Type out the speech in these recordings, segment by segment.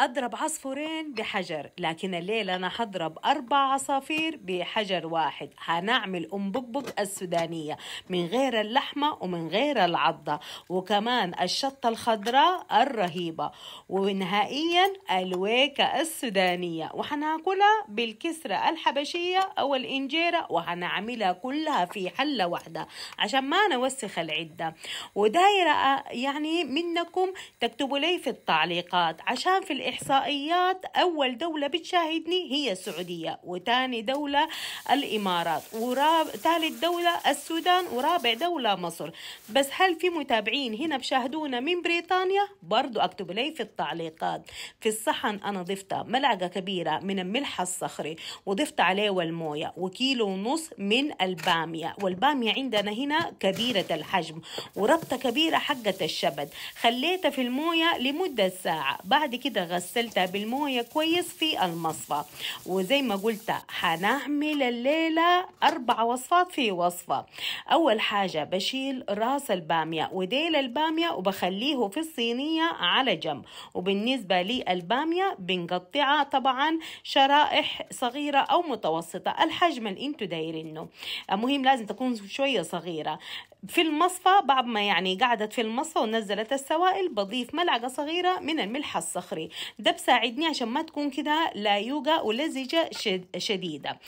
أضرب عصفورين بحجر لكن الليلة أنا حضرب أربع عصافير بحجر واحد هنعمل أم بقبق السودانية من غير اللحمة ومن غير العضة وكمان الشطة الخضراء الرهيبة ونهائيا الويكة السودانية وحناكلها بالكسرة الحبشية أو الإنجيرة وحنعملها كلها في حلة واحدة عشان ما نوسخ العدة ودايرة يعني منكم تكتبوا لي في التعليقات عشان في الإحصائيات أول دولة بتشاهدني هي السعودية وتاني دولة الإمارات وثالث دولة السودان ورابع دولة مصر بس هل في متابعين هنا بشاهدونا من بريطانيا برضو اكتبوا لي في التعليقات في الصحن أنا ضفت ملعقة كبيرة من الملح الصخري وضفت عليه والموية وكيلو ونص من البامية والبامية عندنا هنا كبيرة الحجم وربطة كبيرة حقة الشبد خليتها في الموية لمدة ساعة بعد كده غسلتها بالموية كويس في المصفى وزي ما قلت هنعمل الليلة أربع وصفات في وصفة أول حاجة بشيل راس البامية وديل البامية وبخليه في الصينية على جنب وبالنسبة للبامية بنقطعها طبعا شرائح صغيرة أو متوسطة الحجم اللي انتو دايرينه المهم لازم تكون شوية صغيرة في المصفى بعد ما يعني قعدت في المصفى ونزلت السوائل بضيف ملعقة صغيرة من الملح الصخري ده بساعدني عشان ما تكون كده لايوقة ولزجة شديدة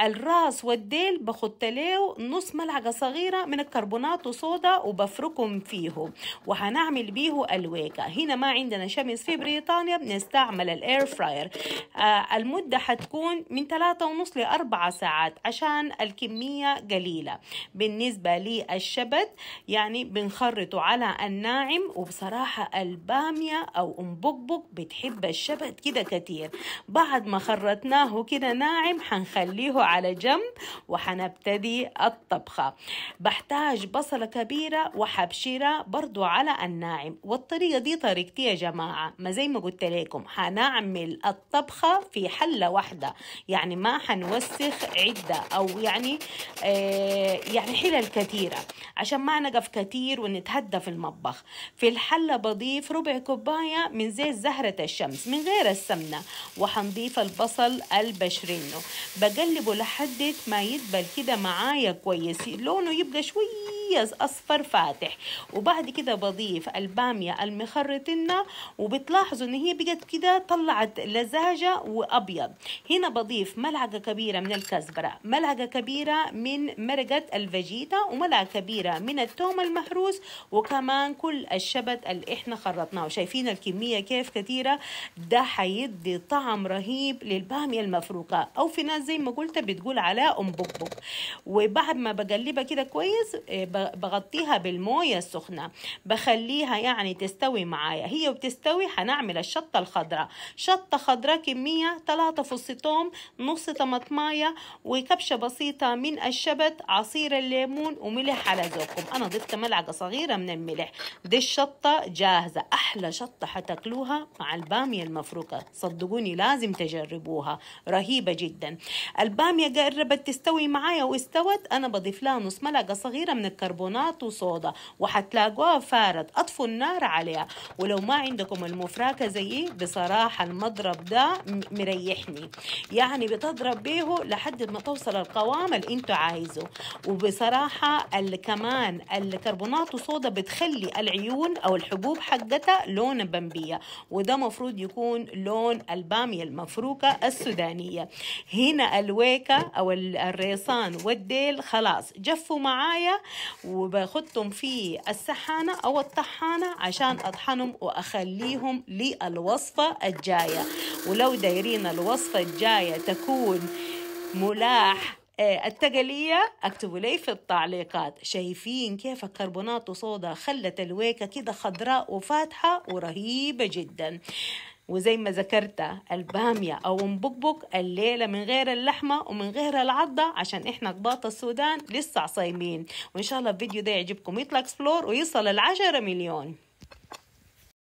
الراس والديل بخط له نص ملعقة صغيرة من الكربونات وصودا وبفركهم فيه وهنعمل بيه الويكة هنا ما عندنا شمس في بريطانيا بنستعمل الاير فراير آه المدة حتكون من ثلاثة ونص لأربعة ساعات عشان الكمية قليلة بالنسبة للشمس الشبت يعني بنخرطه على الناعم وبصراحة البامية أو أم بقبق بتحب الشبت كده كتير بعد ما خرطناه كده ناعم هنخليه على جنب وهنبتدي الطبخة بحتاج بصلة كبيرة وحبشرة برضو على الناعم والطريقة دي طريقتي يا جماعة ما زي ما قلت لكم هنعمل الطبخة في حلة واحدة يعني ما هنوسخ عدة أو يعني آه يعني حلل كثيرة عشان ما نقف كتير ونتهدى في المطبخ في الحلة بضيف ربع كوباية من زيت زهرة الشمس من غير السمنة وحنضيف البصل البشرينو بقلبه لحد ما يدبل كده معايا كويس لونه يبقى شوية مميز اصفر فاتح وبعد كده بضيف الباميه المخرطنه وبتلاحظوا ان هي بقت كده طلعت لزاجه وابيض هنا بضيف ملعقه كبيره من الكزبره ملعقه كبيره من مرقه الفاجيتا وملعقه كبيره من التوم المحروس وكمان كل الشبت اللي احنا خرطناه شايفين الكميه كيف كتيره ده حيدي طعم رهيب للباميه المفروكه او في ناس زي ما قلت بتقول على ام بقبق وبعد ما بقلبها كده كويس إيه، بغطيها بالموية السخنة بخليها يعني تستوي معايا هي وبتستوي هنعمل الشطة الخضراء شطة خضراء كمية ثلاثة فص توم نص طماطماية وكبشة بسيطة من الشبت عصير الليمون وملح على ذوقكم أنا ضفت ملعقة صغيرة من الملح دي الشطة جاهزة أحلى شطة حتاكلوها مع البامية المفروكة صدقوني لازم تجربوها رهيبة جدا البامية قربت تستوي معايا واستوت أنا بضيف لها نص ملعقة صغيرة من الكربون بيكربونات وصودا وحتلاقوها فارت اطفوا النار عليها ولو ما عندكم المفركه زيي بصراحه المضرب ده مريحني يعني بتضرب بيه لحد ما توصل القوام اللي انتوا عايزه وبصراحه كمان الكربونات وصودا بتخلي العيون او الحبوب حقتها لون بمبية وده مفروض يكون لون الباميه المفروكه السودانيه هنا الويكه او الريصان والديل خلاص جفوا معايا وبحطهم في السحانة أو الطحانة عشان أطحنهم وأخليهم للوصفة الجاية ولو دايرين الوصفة الجاية تكون ملاح آه، التقلية اكتبوا لي في التعليقات شايفين كيف الكربونات وصودا خلت الويكة كده خضراء وفاتحة ورهيبة جدا وزي ما ذكرت البامية أو مبكبك الليلة من غير اللحمة ومن غير العضة عشان إحنا قباط السودان لسه صايمين وإن شاء الله الفيديو ده يعجبكم يطلع اكسبلور ويصل العشرة مليون